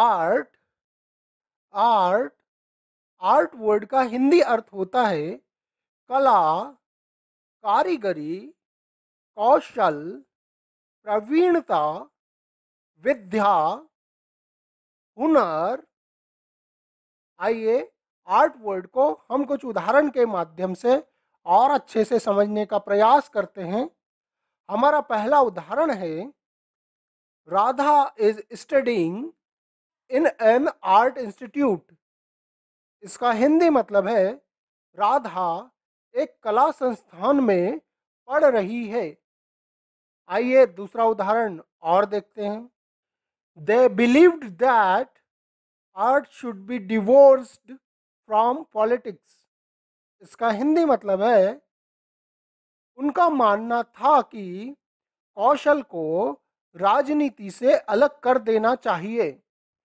art art art word का हिंदी अर्थ होता है कला कारीगरी कौशल प्रवीणता विद्या हुनर आइए आर्ट वर्ड को हम कुछ उदाहरण के माध्यम से और अच्छे से समझने का प्रयास करते हैं हमारा पहला उदाहरण है Radha is studying in an art institute इसका हिंदी मतलब है राधा एक कला संस्थान में पढ़ रही है आइए दूसरा उदाहरण और देखते हैं they believed that art should be divorced from politics इसका हिंदी मतलब है उनका मानना था कि कौशल को राजनीति से अलग कर देना चाहिए